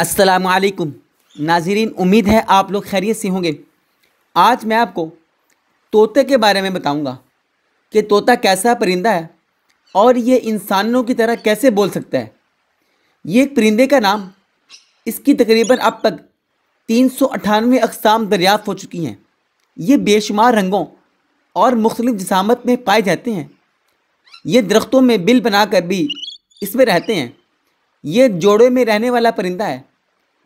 असलकुम नाजरीन उम्मीद है आप लोग खैरियत से होंगे आज मैं आपको तोते के बारे में बताऊंगा कि तोता कैसा परिंदा है और ये इंसानों की तरह कैसे बोल सकता है ये एक परिंदे का नाम इसकी तकरीबन अब तक तीन सौ अठानवे अकसाम दरियाफ्त हो चुकी हैं ये बेशुमार रंगों और मुख्तलिफ जसामत में पाए जाते हैं ये दरख्तों में बिल बनाकर भी इसमें रहते हैं ये जोड़े में रहने वाला परिंदा है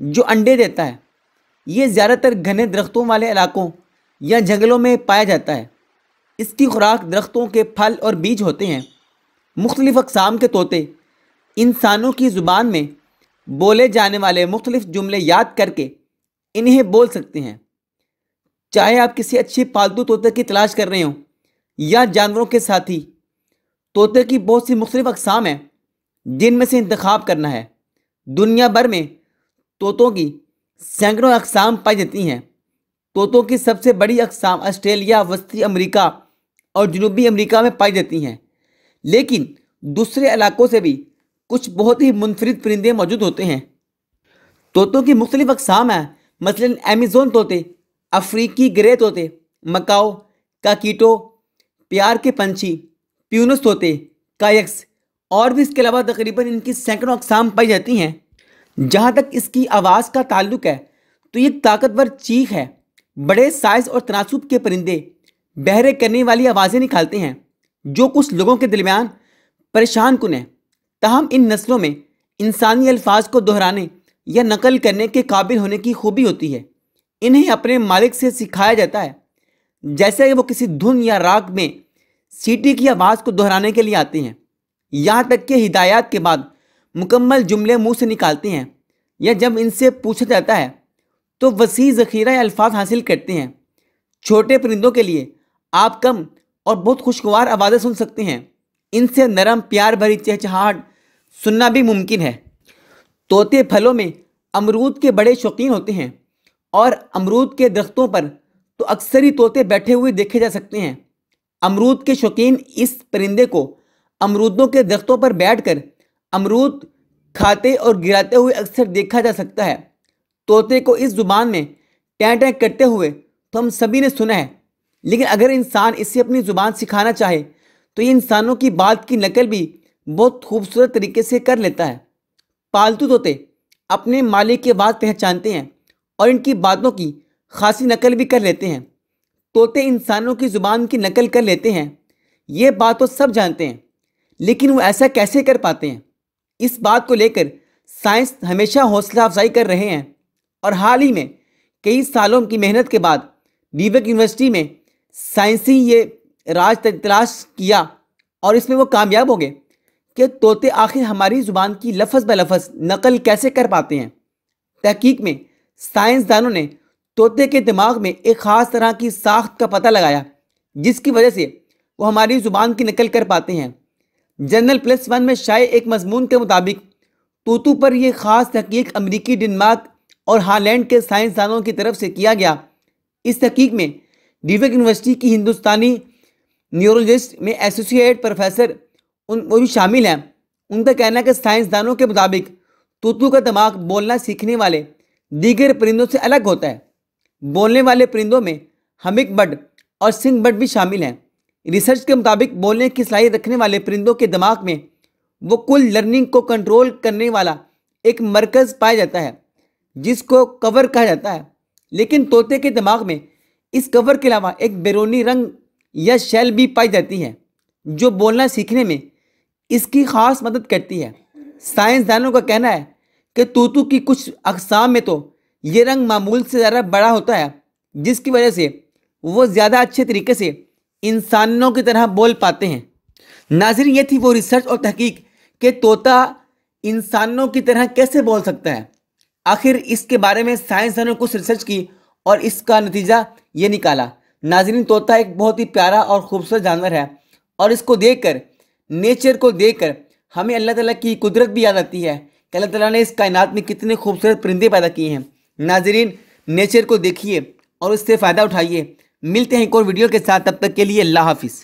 जो अंडे देता है ये ज़्यादातर घने दरख्तों वाले इलाकों या जंगलों में पाया जाता है इसकी खुराक दरख्तों के फल और बीज होते हैं मुख्तलिफ़ अकसाम के तोते इंसानों की ज़ुबान में बोले जाने वाले मुख्तलिफ़ जुमले याद करके इन्हें बोल सकते हैं चाहे आप किसी अच्छे पालतू तोते की तलाश कर रहे हों या जानवरों के साथी तोते की बहुत सी मुख्तलिफ़ अकसाम हैं जिनमें से इंतखब करना है दुनिया भर में तोतों की सैकड़ों अकसाम पाई जाती हैं तोतों की सबसे बड़ी अकसाम ऑस्ट्रेलिया वस्ती अमेरिका और जनूबी अमेरिका में पाई जाती हैं लेकिन दूसरे इलाकों से भी कुछ बहुत ही मुनफरद परिंदे मौजूद होते हैं तोतों की मुख्तलिफ अकसाम हैं मसलन एमेज़ोन तोते अफ्रीकी ग्रे तोते मकाओ काकीटो प्यार के पंछी प्यूनस तोते कायक्स और भी इसके अलावा तकरीबन इनकी सैकड़ों अकसाम पाई जाती हैं जहाँ तक इसकी आवाज़ का ताल्लुक है तो ये ताकतवर चीख है बड़े साइज और तनासब के परिंदे बहरे करने वाली आवाज़ें निकालते हैं जो कुछ लोगों के दरमियान परेशान कन है तहम इन नस्लों में इंसानी अल्फाज को दोहराने या नकल करने के काबिल होने की खूबी होती है इन्हें अपने मालिक से सिखाया जाता है जैसे वो किसी धुन या राग में सीटी की आवाज़ को दोहराने के लिए आते हैं यहाँ तक कि हिदायत के बाद मुकम्मल जुमले मुंह से निकालते हैं या जब इनसे पूछा जाता है तो वसी ज़खीरा अल्फाज हासिल करते हैं छोटे परिंदों के लिए आप कम और बहुत खुशगवार आवाज़ें सुन सकते हैं इनसे नरम प्यार भरी चहचहाट सुनना भी मुमकिन है तोते फलों में अमरूद के बड़े शौकीन होते हैं और अमरूद के दरख्तों पर तो अक्सर ही तोते बैठे हुए देखे जा सकते हैं अमरूद के शौकीन इस परिंदे को अमरूदों के दरख्तों पर बैठकर अमरूद खाते और गिराते हुए अक्सर देखा जा सकता है तोते को इस जुबान में टें टें करते हुए तो हम सभी ने सुना है लेकिन अगर इंसान इसे अपनी ज़ुबान सिखाना चाहे तो ये इंसानों की बात की नकल भी बहुत खूबसूरत तरीके से कर लेता है पालतू तोते अपने मालिक के बात पहचानते हैं और इनकी बातों की खासी नकल भी कर लेते हैं तोते इंसानों की ज़ुबान की नकल कर लेते हैं ये बात तो सब जानते हैं लेकिन वो ऐसा कैसे कर पाते हैं इस बात को लेकर साइंस हमेशा हौसला अफजाई कर रहे हैं और हाल ही में कई सालों की मेहनत के बाद न्यूयॉर्क यूनिवर्सिटी में साइंसी ये राज तलाश किया और इसमें वो कामयाब हो गए कि तोते आखिर हमारी ज़ुबान की लफज ब लफज नकल कैसे कर पाते हैं तहकीक में साइंसदानों ने तोते के दिमाग में एक ख़ास तरह की साख्त का पता लगाया जिसकी वजह से वो हमारी ज़ुबान की नकल कर पाते हैं जनरल प्लस वन में शाये एक मजमून के मुताबिक तोतू पर यह खास तहकीक अमरीकी डनमार्क और हालैंड के साइंसदानों की तरफ से किया गया इस तहकीक में डिवेक यूनिवर्सिटी की हिंदुस्तानी न्यूरोलॉजिस्ट में एसोसिएट प्रोफेसर उन वो भी शामिल हैं उनका कहना है कि साइंसदानों के मुताबिक तोतू का दिमाग बोलना सीखने वाले दीगर परिंदों से अलग होता है बोलने वाले परिंदों में हमिक बर्ड और सिंह बर्ड भी शामिल हैं रिसर्च के मुताबिक बोलने की सलाहियत रखने वाले परिंदों के दिमाग में वो कुल लर्निंग को कंट्रोल करने वाला एक मरकज़ पाया जाता है जिसको कवर कहा जाता है लेकिन तोते के दिमाग में इस कवर के अलावा एक बैरूनी रंग या शैल भी पाई जाती है जो बोलना सीखने में इसकी ख़ास मदद करती है साइंसदानों का कहना है कि तोतू की कुछ अकसाम में तो ये रंग मामूल से ज़्यादा बड़ा होता है जिसकी वजह से वो ज़्यादा अच्छे तरीके से इंसानों की तरह बोल पाते हैं नाजिर ये थी वो रिसर्च और तहकीक कि तोता इंसानों की तरह कैसे बोल सकता है आखिर इसके बारे में साइंसदानों कुछ रिसर्च की और इसका नतीजा ये निकाला नाजरीन तोता एक बहुत ही प्यारा और ख़ूबसूरत जानवर है और इसको देख कर नेचर को देख कर हमें अल्लाह ताला की कुदरत भी याद आती है कि अल्लाह ताला ने इस कायनात में कितने खूबसूरत परिंदे पैदा किए हैं नाजरीन नेचर को देखिए और उससे फ़ायदा उठाइए मिलते हैं एक और वीडियो के साथ तब तक के लिए अल्लाह हाफिज़